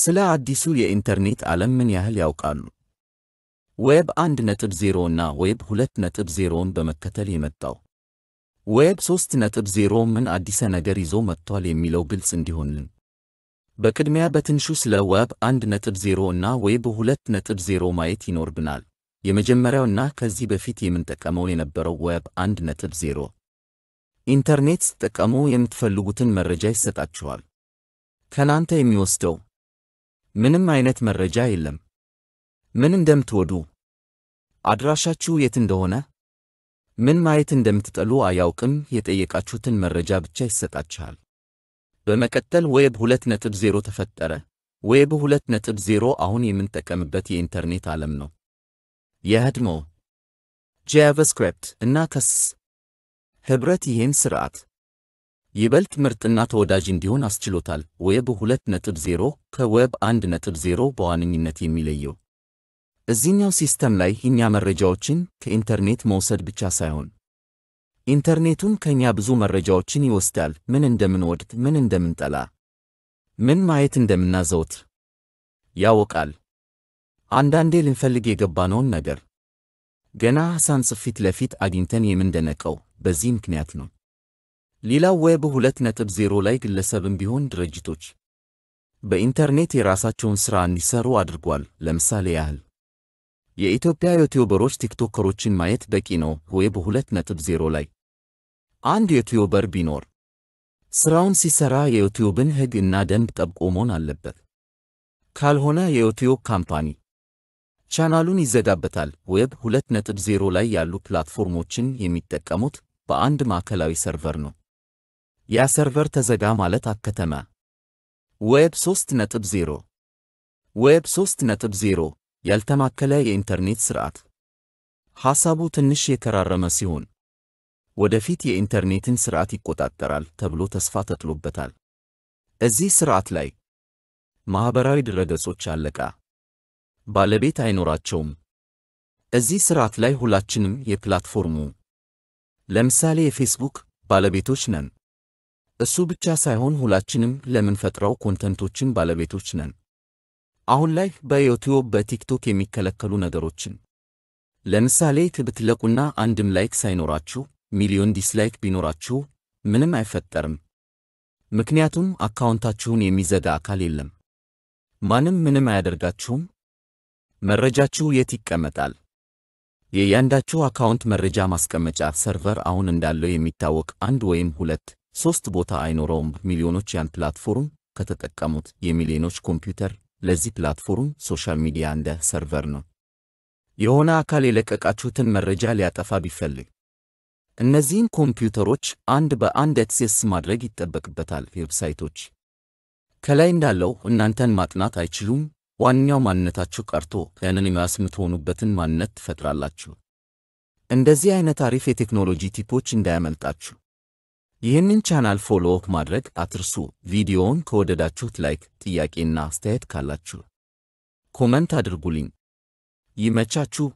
ስለ አዲሱ የኢንተርኔት ዓለም ምን ያህል ያውቃሉ? ዌብ 1.0 እና ዌብ 2.0ን በመከተል የመጣው ዌብ 3.0 ምን አዲስ ነገር ይዞ መጥቷል የሚለው ግልጽ እንዲሆንልን በቅድሚያ በትንሹ ስለ ዌብ 1.0 እና ዌብ 2.0 ማየት ይኖርብናል። የመጀመሪያውና ከዚህ በፊት የምንጠቀመው የነበረው ዌብ 1.0 ኢንተርኔት ስትጠቀሙ የምትፈልጉትን መረጃ ይሰጣችኋል። ከናንተ የሚወስደው ምንም አይነት መረጃ የለም። ምን እንደምትወዱ አድራሻችሁ የት እንደሆነ ምን ማየት እንደምትጠሉ አያውቅም። የጠየቃችሁትን መረጃ ብቻ ይሰጣችኋል። በመቀጠል ዌብ 2.0 ተፈጠረ። ዌብ 2.0 አሁን የምንጠቀምበት የኢንተርኔት ዓለም ነው። የህድሞ ጃቫስክሪፕት እና ከስ ህብረት ይህን ስርዓት ይበልጥ ምርጥና ተወዳጅ እንዲሆን አስችሎታል። ዌብ 2.0 ከዌብ 1.0 በዋነኝነት የሚለየው እዚህኛው ሲስተም ላይ እኛ መረጃዎችን ከኢንተርኔት መውሰድ ብቻ ሳይሆን ኢንተርኔቱን ከእኛ ብዙ መረጃዎችን ይወስዳል። ምን እንደምንወድ፣ ምን እንደምንጠላ፣ ምን ማየት እንደምናዘውት ያወቃል። አንዳንዴ ልንፈልግ የገባነውን ነገር ገና ሐሳንጽ ፊት ለፊት አግኝተን የምንደነቀው በዚህ ምክንያት ነው። ሌላው ዌብ 2.0 ላይ ግለሰብም ቢሆን ድርጅቶች በኢንተርኔት የራሳቸውን ሥራ እንዲሠሩ አድርጓል። ለምሳሌ ያህል የኢትዮጵያ ዩቲዩበሮች ቲክቶከሮችን ማየት በቂ ነው። ዌብ 2.0 ላይ አንድ ዩቲዩበር ቢኖር ሥራውን ሲሠራ የዩቲዩብን ሕግ እና ደንብ ጠብቆ መሆን አለበት። ካልሆነ የዩቲዩብ ካምፓኒ ቻናሉን ይዘጋበታል። ዌብ 2.0 ላይ ያሉ ፕላትፎርሞችን የሚጠቀሙት በአንድ ማዕከላዊ ሰርቨር ነው። ያ ሰርቨር ተዘጋ ማለት አከተመ። ዌብ 3.0 ዌብ 3.0 ያልተማከለ የኢንተርኔት ስርዓት ሐሳቡ ትንሽ የከራረመ ሲሆን ወደፊት የኢንተርኔትን ስርዓት ይቆጣጠራል ተብሎ ተስፋ ተጥሎበታል። እዚህ ስርዓት ላይ ማኅበራዊ ድረገጾች አለቃ ባለቤት አይኖራቸውም። እዚህ ስርዓት ላይ ሁላችንም የፕላትፎርሙ ለምሳሌ የፌስቡክ ባለቤቶች ነን። እሱ ብቻ ሳይሆን ሁላችንም ለምንፈጥረው ኮንተንቶችን ባለቤቶች ነን። አሁን ላይ በዩቲዩብ በቲክቶክ የሚከለከሉ ነገሮችን ለምሳሌ ብትለቁና አንድም ላይክ ሳይኖራችሁ ሚሊዮን ዲስላይክ ቢኖራችሁ ምንም አይፈጠርም። ምክንያቱም አካውንታችሁን የሚዘጋ አካል የለም። ማንም ምንም አያደርጋችሁም። መረጃችሁ የት ይቀመጣል? የእያንዳችሁ አካውንት መረጃ ማስቀመጫ ሰርቨር አሁን እንዳለው የሚታወቅ አንድ ወይም ሁለት ሶስት ቦታ አይኖረውም። ሚሊዮኖች ያን ፕላትፎርም ከተጠቀሙት የሚሊዮኖች ኮምፒውተር ለዚህ ፕላትፎርም ሶሻል ሚዲያ እንደ ሰርቨር ነው። የሆነ አካል የለቀቃችሁትን መረጃ ሊያጠፋ ቢፈልግ እነዚህን ኮምፒውተሮች አንድ በአንድ አክሴስ ማድረግ ይጠበቅበታል። ዌብሳይቶች ከላይ እንዳለው እናንተን ማጥናት አይችሉም። ዋነኛው ማንነታችሁ ቀርቶ ያንን የምትሆኑበትን ማንነት ትፈጥራላችሁ። እንደዚህ አይነት አሪፍ የቴክኖሎጂ ቲፖች እንዳያመልጣችሁ። ይህንን ቻናል ፎሎ ማድረግ አትርሱ። ቪዲዮውን ከወደዳችሁት ላይክ፣ ጥያቄና አስተያየት ካላችሁ ኮመንት አድርጉልኝ። ይመቻችሁ።